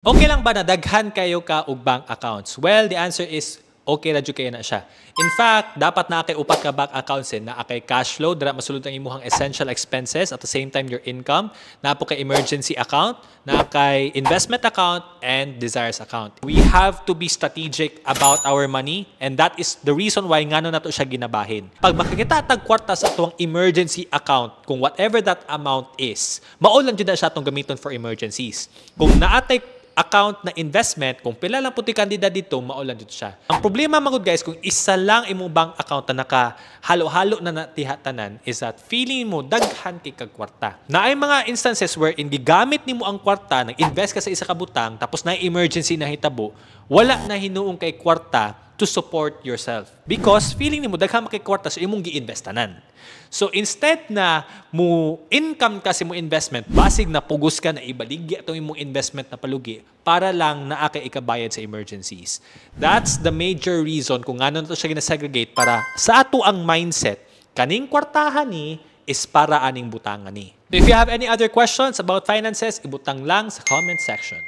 Okay lang ba na daghan kayo ka og bank accounts? Well, the answer is okay ra kayo na siya. In fact, dapat na kay upat ka bank accounts eh, na kay cash flow dira masulod ang imong essential expenses at the same time your income, na po kay emergency account, na kay investment account and desires account. We have to be strategic about our money and that is the reason why ngano nato siya ginabahin. Pag makakita tag kwarta sa tuwang emergency account, kung whatever that amount is, maulan jud na siya atong gamiton for emergencies. Kung naatay account na investment, kung pila lang po ti dito, maulan dito siya. Ang problema mga guys, kung isa lang imong bank account na nakahalo-halo na natihatanan is that feeling mo daghan kay kag kwarta. Na ay mga instances where wherein gigamit nimo ang kwarta, nag-invest ka sa isa ka butang, tapos na emergency na hitabo, wala na hinuong kay kwarta, to support yourself. Because feeling nimo daghan makikwarta sa imong giinvestanan. So instead na mo income kasi mo investment, basig na pugos ka na ibaligya itong imong investment na palugi para lang na kay ikabayad sa emergencies. That's the major reason kung ngano nato siya ginasegregate para sa ato ang mindset kaning kwartahan ni is para aning butangan ni. If you have any other questions about finances, ibutang lang sa comment section.